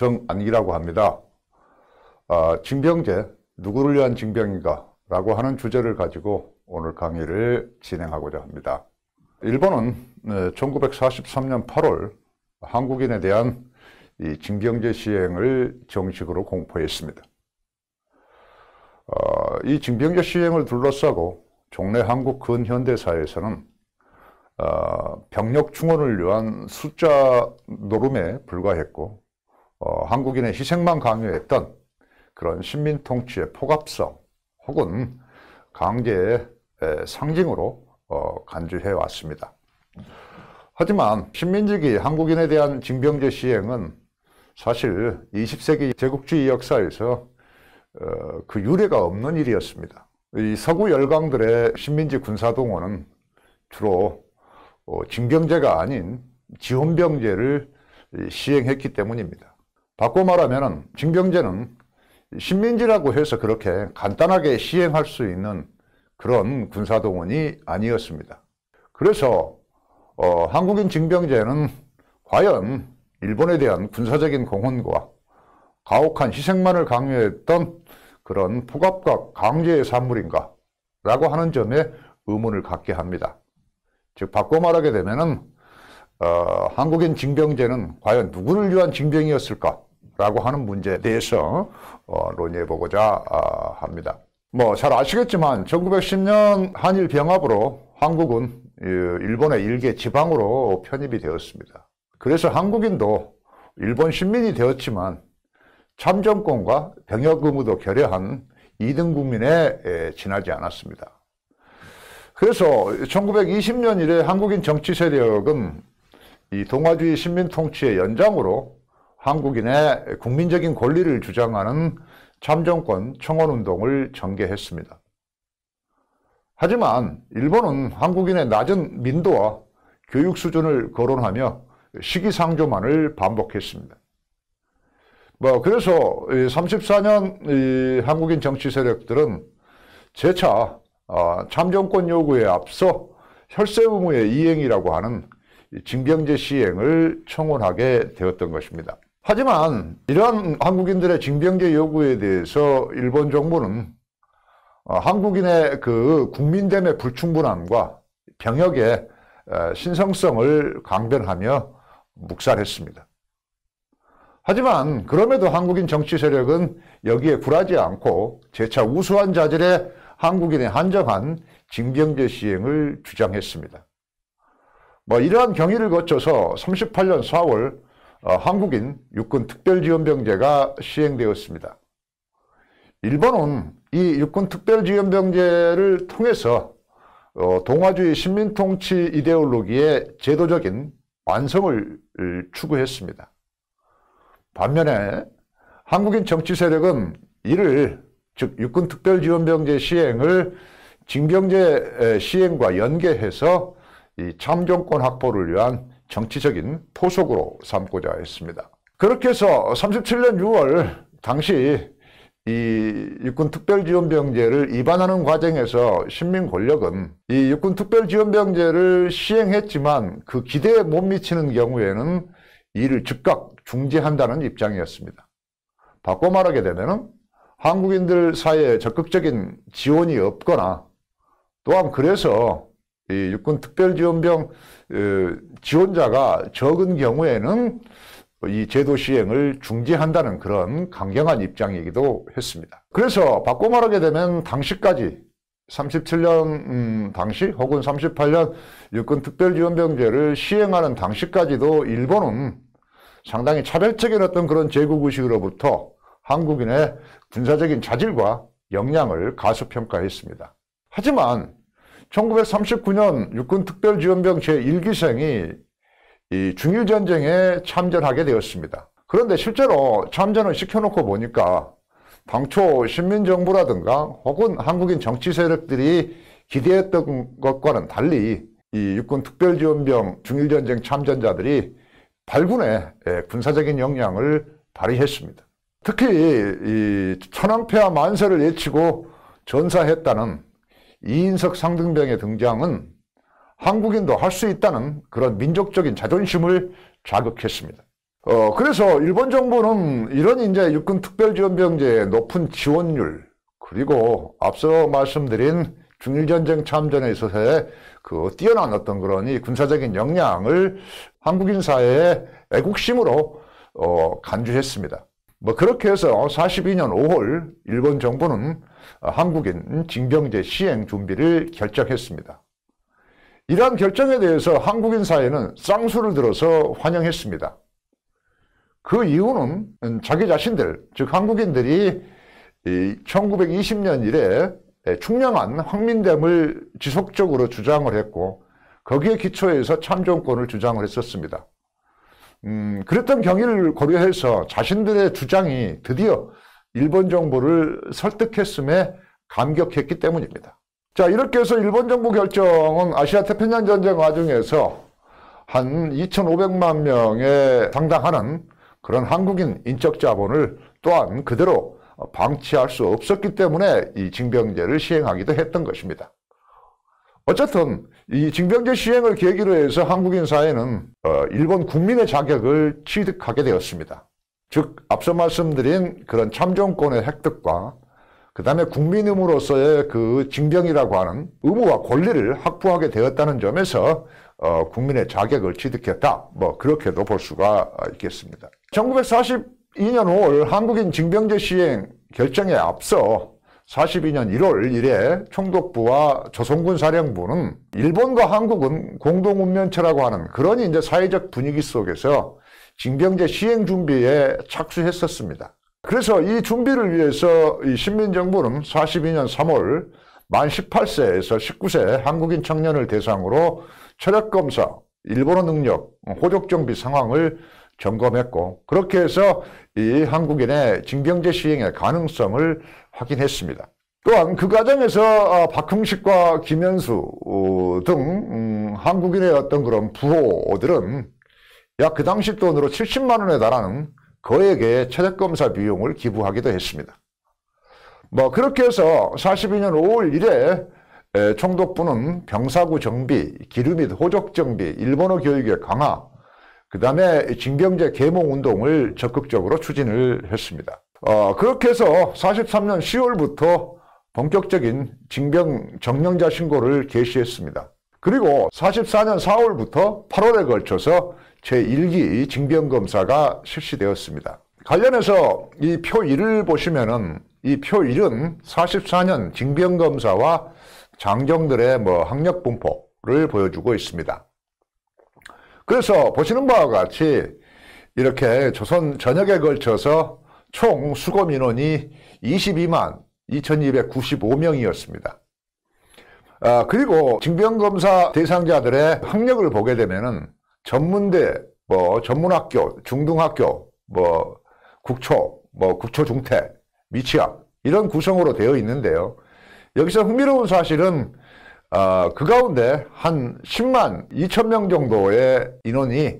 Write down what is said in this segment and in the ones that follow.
정안기라고 합니다. 아, 징병제, 누구를 위한 징병인가? 라고 하는 주제를 가지고 오늘 강의를 진행하고자 합니다. 일본은 1943년 8월 한국인에 대한 이 징병제 시행을 정식으로 공포했습니다. 어, 이 징병제 시행을 둘러싸고 종래 한국 근현대사에서는 어, 병력 충원을 위한 숫자 노름에 불과했고 어, 한국인의 희생만 강요했던 그런 식민통치의 포갑성 혹은 강제의 상징으로 어, 간주해 왔습니다. 하지만 식민지기 한국인에 대한 징병제 시행은 사실 20세기 제국주의 역사에서 어, 그 유례가 없는 일이었습니다. 이 서구 열강들의 식민지 군사동원은 주로 어, 징병제가 아닌 지원병제를 시행했기 때문입니다. 바꿔 말하면 징병제는 신민지라고 해서 그렇게 간단하게 시행할 수 있는 그런 군사동원이 아니었습니다. 그래서 어, 한국인 징병제는 과연 일본에 대한 군사적인 공헌과 가혹한 희생만을 강요했던 그런 폭압과 강제의 산물인가 라고 하는 점에 의문을 갖게 합니다. 즉 바꿔 말하게 되면 은 어, 한국인 징병제는 과연 누구를 위한 징병이었을까 라고 하는 문제에 대해서 어, 논의해 보고자 아, 합니다. 뭐 잘 아시겠지만 1910년 한일 병합으로 한국은 일본의 일개 지방으로 편입이 되었습니다. 그래서 한국인도 일본 신민이 되었지만 참정권과 병역 의무도 결여한 2등 국민에 지나지 않았습니다. 그래서 1920년 이래 한국인 정치 세력은 이 동아주의 신민 통치의 연장으로 한국인의 국민적인 권리를 주장하는 참정권 청원운동을 전개했습니다. 하지만 일본은 한국인의 낮은 민도와 교육 수준을 거론하며 시기상조만을 반복했습니다. 뭐 그래서 34년 한국인 정치 세력들은 재차 어, 참정권 요구에 앞서 혈세 의무의 이행이라고 하는 징병제 시행을 청원하게 되었던 것입니다. 하지만 이러한 한국인들의 징병제 요구에 대해서 일본 정부는 어, 한국인의 그 국민됨의 불충분함과 병역의 어, 신성성을 강변하며 묵살했습니다. 하지만 그럼에도 한국인 정치 세력은 여기에 굴하지 않고 재차 우수한 자질의 한국인의 한정한 징병제 시행을 주장했습니다. 뭐 이러한 경위를 거쳐서 38년 4월 어, 한국인 육군 특별지원병제가 시행되었습니다. 일본은 이 육군 특별지원병제를 통해서 어, 동아주의 신민통치 이데올로기의 제도적인 완성을 추구했습니다. 반면에 한국인 정치 세력은 이를 즉 육군 특별지원병제 시행을 징병제 시행과 연계해서 이 참정권 확보를 위한 정치적인 포석으로 삼고자 했습니다. 그렇게 해서 37년 6월 당시 이 육군특별지원병제를 입안하는 과정에서 신민권력은 이 육군특별지원병제를 시행했지만 그 기대에 못 미치는 경우에는 이를 즉각 중지한다는 입장이었습니다. 바꿔 말하게 되면 한국인들 사이에 적극적인 지원이 없거나 또한 그래서 이 육군 특별지원병 어, 지원자가 적은 경우에는 이 제도 시행을 중지한다는 그런 강경한 입장이기도 했습니다. 그래서 바꿔 말하게 되면 당시까지 37년 음, 당시 혹은 38년 육군 특별지원병제를 시행하는 당시까지도 일본은 상당히 차별적인 어떤 그런 제국의식으로부터 한국인의 군사적인 자질과 역량을 가수평가했습니다 하지만 1939년 육군특별지원병 제1기생이 이 중일전쟁에 참전하게 되었습니다. 그런데 실제로 참전을 시켜놓고 보니까 당초 신민정부라든가 혹은 한국인 정치 세력들이 기대했던 것과는 달리 이 육군 특별지원병 중일전쟁 참전자들이 발군에 예, 군사적인 역량을 발휘했습니다. 특히 이 천황폐하 만세를 외치고 전사했다는 이인석 상등병의 등장은 한국인도 할 수 있다는 그런 민족적인 자존심을 자극했습니다. 어, 그래서 일본 정부는 이런 이제 육군 특별지원병제의 높은 지원율, 그리고 앞서 말씀드린 중일전쟁 참전에 있어서의 그 뛰어난 어떤 그런 이 군사적인 역량을 한국인 사회의 애국심으로 어, 간주했습니다. 뭐 그렇게 해서 42년 5월 일본 정부는 어, 한국인 징병제 시행 준비를 결정했습니다. 이러한 결정에 대해서 한국인 사회는 쌍수를 들어서 환영했습니다. 그 이유는 자기 자신들, 즉 한국인들이 1920년 이래 충량한 황민됨을 지속적으로 주장을 했고 거기에 기초해서 참정권을 주장을 했었습니다. 음, 그랬던 경위를 고려해서 자신들의 주장이 드디어 일본 정부를 설득했음에 감격했기 때문입니다. 자, 이렇게 해서 일본 정부 결정은 아시아 태평양 전쟁 과정에서 한 2,500만 명에 상당하는 그런 한국인 인적 자본을 또한 그대로 방치할 수 없었기 때문에 이 징병제를 시행하기도 했던 것입니다. 어쨌든 이 징병제 시행을 계기로 해서 한국인 사회는 어, 일본 국민의 자격을 취득하게 되었습니다. 즉 앞서 말씀드린 그런 참정권의 획득과 그 다음에 국민음으로서의 그 징병이라고 하는 의무와 권리를 확보하게 되었다는 점에서 어, 국민의 자격을 취득했다 뭐 그렇게도 볼 수가 있겠습니다 1942년 5월 한국인 징병제 시행 결정에 앞서 42년 1월 1일에 총독부와 조선군 사령부는 일본과 한국은 공동운면체라고 하는 그런 이제 사회적 분위기 속에서 징병제 시행 준비에 착수했었습니다. 그래서 이 준비를 위해서 이 신민정부는 42년 3월 만 18세에서 19세 한국인 청년을 대상으로 철학검사, 일본어 능력, 호족정비 상황을 점검했고 그렇게 해서 이 한국인의 징병제 시행의 가능성을 확인했습니다. 또한 그 과정에서 어, 박흥식과 김현수 어, 등 음, 한국인의 어떤 그런 부호들은 약그 당시 돈으로 70만 원에 달하는 거액의 체력검사 비용을 기부하기도 했습니다. 뭐 그렇게 해서 42년 5월 1일에 총독부는 병사구 정비, 기름 및 호적 정비, 일본어 교육의 강화, 그 다음에 징병제 계몽운동을 적극적으로 추진을 했습니다. 어, 그렇게 해서 43년 10월부터 본격적인 징병 정령자 신고를 개시했습니다. 그리고 44년 4월부터 8월에 걸쳐서 제1기 징병검사가 실시되었습니다. 관련해서 이 표 1을 보시면은 이 표 1은 44년 징병검사와 장정들의 뭐 학력 분포를 보여주고 있습니다. 그래서 보시는 바와 같이 이렇게 조선 전역에 걸쳐서 총 수검 인원이 22만 2295명이었습니다. 아, 그리고 징병검사 대상자들의 학력을 보게 되면은 전문대, 뭐 전문학교, 중등학교, 뭐 국초, 뭐 국초중퇴, 미취학 이런 구성으로 되어 있는데요. 여기서 흥미로운 사실은 어, 그 가운데 한 10만 2천 명 정도의 인원이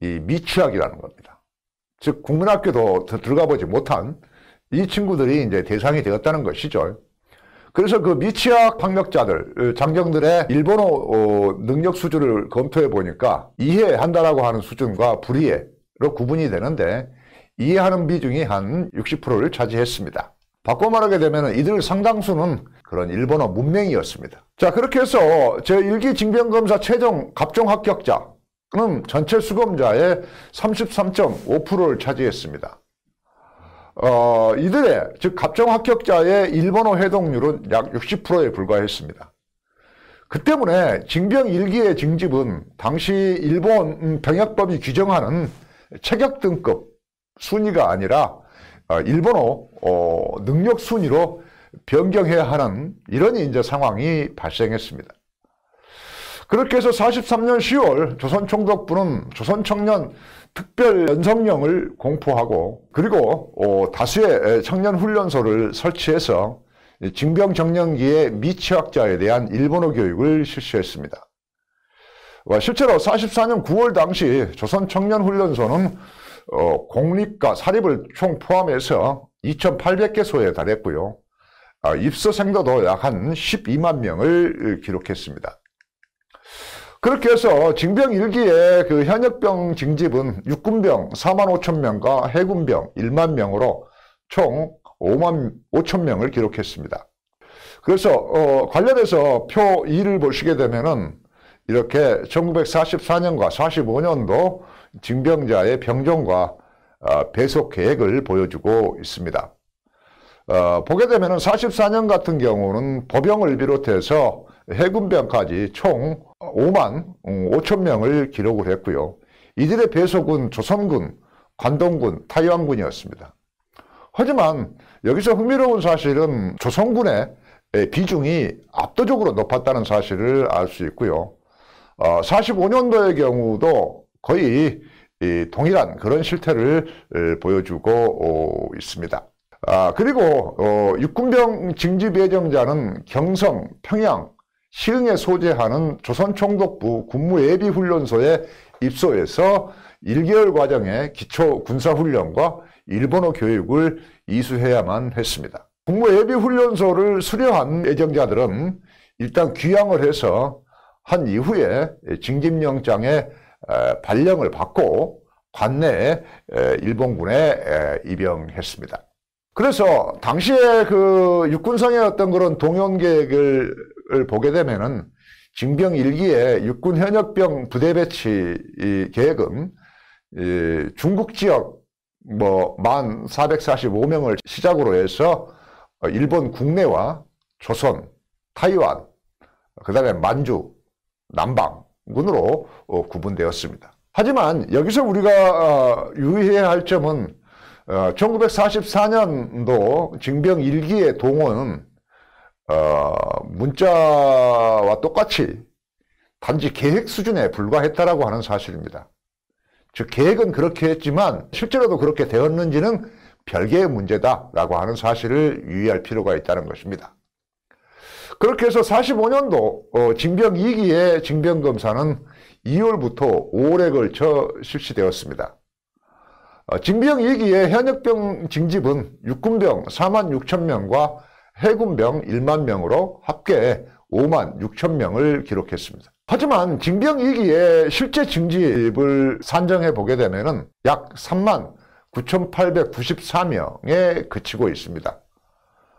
이 미취학이라는 겁니다. 즉 국민학교도 들어가 보지 못한 이 친구들이 이제 대상이 되었다는 것이죠. 그래서 그 미취학 학력자들, 어, 장정들의 일본어 어, 능력 수준을 검토해 보니까 이해한다라고 하는 수준과 불이해로 구분이 되는데 이해하는 비중이 한 60%를 차지했습니다. 바꿔 말하게 되면 이들 상당수는 그런 일본어 문맹이었습니다. 자 그렇게 해서 제1기 징병검사 최종 갑종 합격자는 전체 수검자의 33.5%를 차지했습니다. 어, 이들의 즉 갑정 합격자의 일본어 회동률은약 60%에 불과했습니다. 그 때문에 징병 일기의 징집은 당시 일본 병역법이 규정하는 체격 등급 순위가 아니라 어, 일본어 어, 능력 순위로 변경해야 하는 이런 이제 상황이 발생했습니다. 그렇게 해서 43년 10월 조선총독부는 조선청년 특별 연성령을 공포하고 그리고 어, 다수의 청년 훈련소를 설치해서 징병 정년기의 미취학자에 대한 일본어 교육을 실시했습니다. 실제로 44년 9월 당시 조선 청년훈련소는 어, 공립과 사립을 총 포함해서 2,800개소에 달했고요. 아, 입소생도도 약 한 12만 명을 기록했습니다. 그렇게 해서 징병일기에 그 현역병 징집은 육군병 4만 5천 명과 해군병 1만 명으로 총 5만 5천 명을 기록했습니다. 그래서 어, 관련해서 표 2를 보시게 되면은 이렇게 1944년과 45년도 징병자의 병종과 어, 배속 계획을 보여주고 있습니다. 어, 보게 되면 은 44년 같은 경우는 보병을 비롯해서 해군병까지 총 5만 5천 어, 명을 기록을 했고요. 이들의 배속은 조선군, 관동군, 타이완군이었습니다. 하지만 여기서 흥미로운 사실은 조선군의 비중이 압도적으로 높았다는 사실을 알 수 있고요. 45년도의 어, 경우도 거의 동일한 그런 실태를 보여주고 어, 있습니다. 아, 그리고 육군병 징집예정자는 경성, 평양, 시흥에 소재하는 조선총독부 군무예비훈련소에 입소해서 1개월 과정의 기초 군사훈련과 일본어 교육을 이수해야만 했습니다. 국무예비훈련소를 수료한 애정자들은 일단 귀향을 해서 한 이후에 징집영장의 발령을 받고 관내에 일본군에 입영했습니다. 그래서 당시에 그 육군성의 어떤 그런 동원 계획을 계을 보게 되면은 징병 일기에 육군 현역병 부대 배치 이 계획은 이 중국 지역 뭐 1445명을 시작으로 해서 일본 국내와 조선, 타이완, 그 다음에 만주, 남방군으로 어, 구분되었습니다. 하지만 여기서 우리가 어, 유의해야 할 점은 어, 1944년도 징병 일기의 동원은 어, 문자와 똑같이 단지 계획 수준에 불과했다라고 하는 사실입니다. 즉 계획은 그렇게 했지만 실제로도 그렇게 되었는지는 별개의 문제다라고 하는 사실을 유의할 필요가 있다는 것입니다. 그렇게 해서 45년도 어, 징병 2기의 징병검사는 2월부터 5월에 걸쳐 실시되었습니다. 어, 징병 2기의 현역병 징집은 육군병 4만 6천 명과 해군병 1만 명으로 합계 5만 6천 명을 기록했습니다. 하지만 징병 2기에 실제 징집을 산정해 보게 되면 약 3만 9,894명에 그치고 있습니다.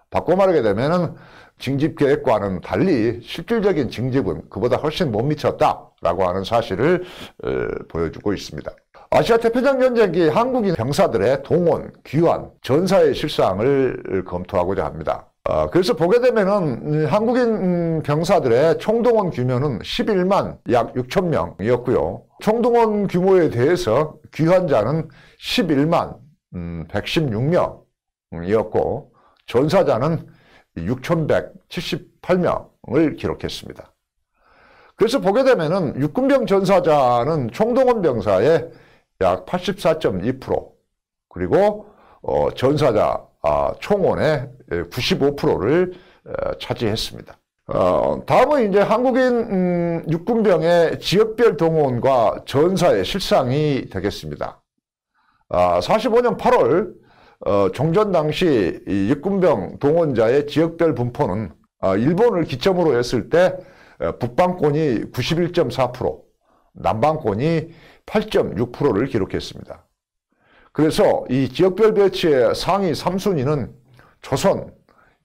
바꿔 말하게 되면 징집 계획과는 달리 실질적인 징집은 그보다 훨씬 못 미쳤다라고 하는 사실을 어, 보여주고 있습니다. 아시아 태평양 전쟁기 한국인 병사들의 동원, 귀환, 전사의 실상을 검토하고자 합니다. 어, 그래서 보게 되면은 한국인 병사들의 총동원 규모는 11만 약 6천 명이었고요. 총동원 규모에 대해서 귀환자는 11만 음, 116명이었고 전사자는 6,178명을 기록했습니다. 그래서 보게 되면은 육군병 전사자는 총동원 병사의 약 84.2% 그리고 어, 전사자 아, 총원의 95%를 예, 어, 차지했습니다. 어, 다음은 이제 한국인 음, 육군병의 지역별 동원과 전사의 실상이 되겠습니다. 45년 아, 8월 어, 종전 당시 육군병 동원자의 지역별 분포는 아, 일본을 기점으로 했을 때 북방권이 91.4%, 남방권이 8.6%를 기록했습니다. 그래서 이 지역별 배치의 상위 3순위는 조선,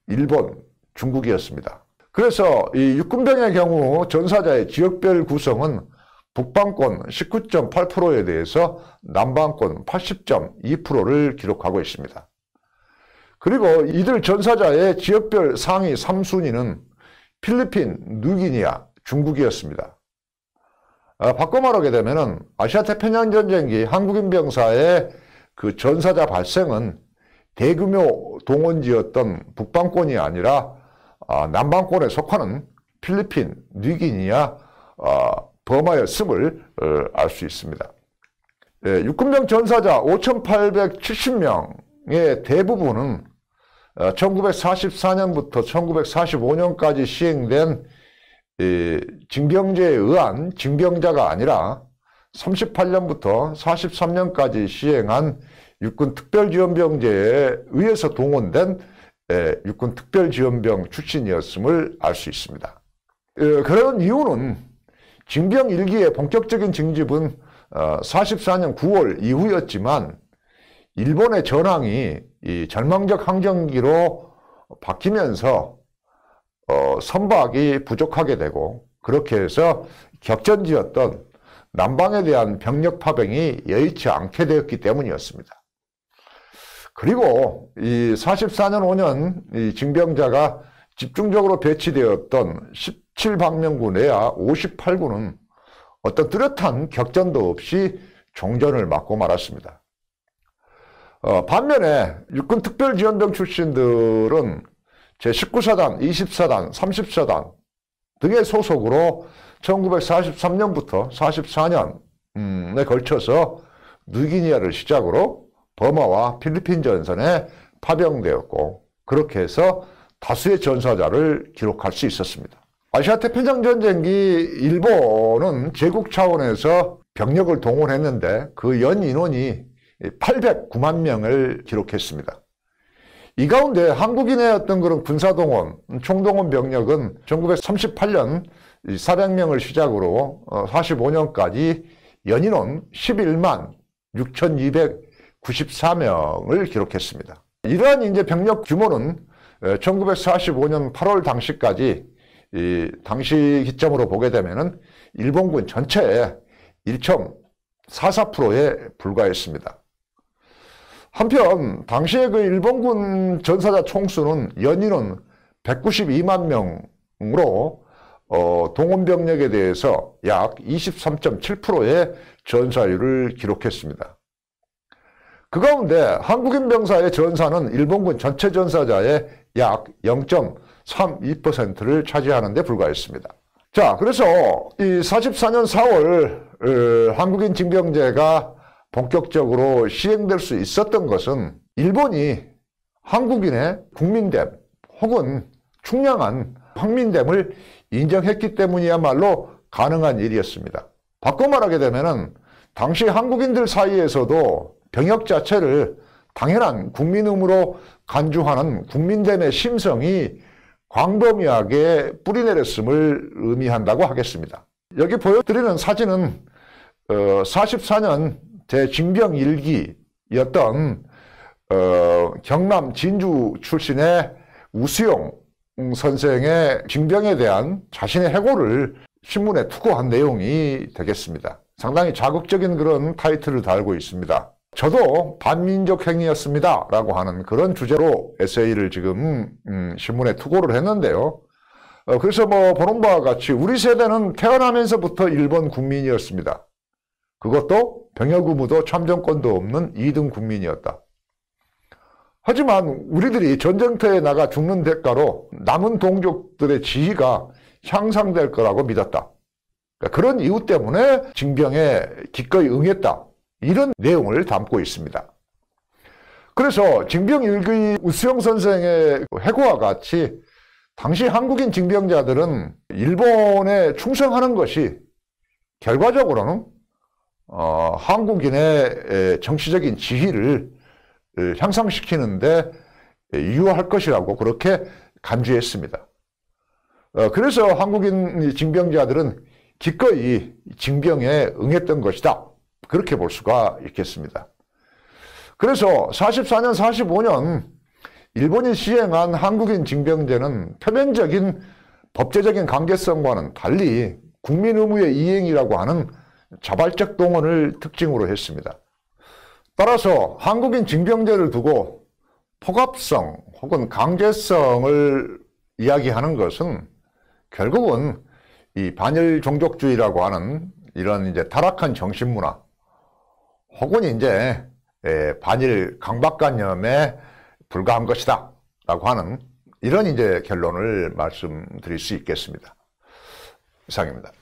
일본, 중국이었습니다. 그래서 이 육군병의 경우 전사자의 지역별 구성은 북방권 19.8%에 대해서 남방권 80.2%를 기록하고 있습니다. 그리고 이들 전사자의 지역별 상위 3순위는 필리핀, 누기니아, 중국이었습니다. 아, 바꿔 말하게 되면 아시아 태평양 전쟁기 한국인 병사의 그 전사자 발생은 대규모 동원지였던 북방권이 아니라 아, 남방권에 속하는 필리핀, 뉴기니아, 범하였음을 아, 어, 알수 있습니다. 예, 육군병 전사자 5,870명의 대부분은 1944년부터 어, 1945년까지 시행된 징병제에 의한 징병자가 아니라 38년부터 43년까지 시행한 육군 특별지원병제에 의해서 동원된 예, 육군 특별지원병 출신이었음을 알 수 있습니다. 예, 그런 이유는 징병 일기의 본격적인 징집은 44년 어, 9월 이후였지만 일본의 전황이 절망적 환경기로 바뀌면서 어, 선박이 부족하게 되고 그렇게 해서 격전지였던 남방에 대한 병력 파병이 여의치 않게 되었기 때문이었습니다. 그리고 이 44년 5년 이 징병자가 집중적으로 배치되었던 17방면군 내야 58군은 어떤 뚜렷한 격전도 없이 종전을 맞고 말았습니다. 어, 반면에 육군 특별지원병 출신들은 제19사단, 2 0단 30사단 등의 소속으로 1943년부터 44년에 걸쳐서 느기니아를 시작으로 버마와 필리핀 전선에 파병되었고 그렇게 해서 다수의 전사자를 기록할 수 있었습니다. 아시아 태평양 전쟁기 일본은 제국 차원에서 병력을 동원했는데 그 연 인원이 809만 명을 기록했습니다. 이 가운데 한국인의 어떤 그런 군사동원, 총동원 병력은 1938년 400명을 시작으로 45년까지 어, 연인원 11만 6,200 94명을 기록했습니다. 이러한 이제 병력 규모는 1945년 8월 당시까지 당시 기점으로 보게 되면은 일본군 전체의 1.44%에 불과했습니다. 한편 당시에 그 일본군 전사자 총수는 연인은 192만 명으로 어, 동원병력에 대해서 약 23.7%의 전사율을 기록했습니다. 그 가운데 한국인 병사의 전사는 일본군 전체 전사자의 약 0.32%를 차지하는 데 불과했습니다. 자, 그래서 이 44년 4월 어, 한국인 징병제가 본격적으로 시행될 수 있었던 것은 일본이 한국인의 국민됨 혹은 충량한 황민됨을 인정했기 때문이야말로 가능한 일이었습니다. 바꿔 말하게 되면 당시 한국인들 사이에서도 병역 자체를 당연한 국민음으로 간주하는 국민됨의 심성이 광범위하게 뿌리내렸음을 의미한다고 하겠습니다. 여기 보여드리는 사진은 44년 어, 대징병 일기였던 어, 경남 진주 출신의 우수용 선생의 징병에 대한 자신의 해고를 신문에 투고한 내용이 되겠습니다. 상당히 자극적인 그런 타이틀을 달고 있습니다. 저도 반민족 행위였습니다. 라고 하는 그런 주제로 에세이를 지금 음, 신문에 투고를 했는데요. 어, 그래서 뭐 보는 바와 같이 우리 세대는 태어나면서부터 일본 국민이었습니다. 그것도 병역 의무도 참정권도 없는 2등 국민이었다. 하지만 우리들이 전쟁터에 나가 죽는 대가로 남은 동족들의 지위가 향상될 거라고 믿었다. 그 그런 이유 때문에 징병에 기꺼이 응했다. 이런 내용을 담고 있습니다. 그래서 징병일기 우수영 선생의 그 해고와 같이 당시 한국인 징병자들은 일본에 충성하는 것이 결과적으로는 어, 한국인의 정치적인 지위를 향상시키는데 유효할 것이라고 그렇게 간주했습니다. 어, 그래서 한국인 징병자들은 기꺼이 징병에 응했던 것이다. 그렇게 볼 수가 있겠습니다. 그래서 44년, 45년 일본이 시행한 한국인 징병제는 표면적인 법제적인 관계성과는 달리 국민 의무의 이행이라고 하는 자발적 동원을 특징으로 했습니다. 따라서 한국인 징병제를 두고 포갑성 혹은 강제성을 이야기하는 것은 결국은 이 반일 종족주의라고 하는 이런 이제 타락한 정신문화 혹은 이제 예, 반일 강박관념에 불과한 것이다 라고 하는 이런 이제 결론을 말씀드릴 수 있겠습니다. 이상입니다.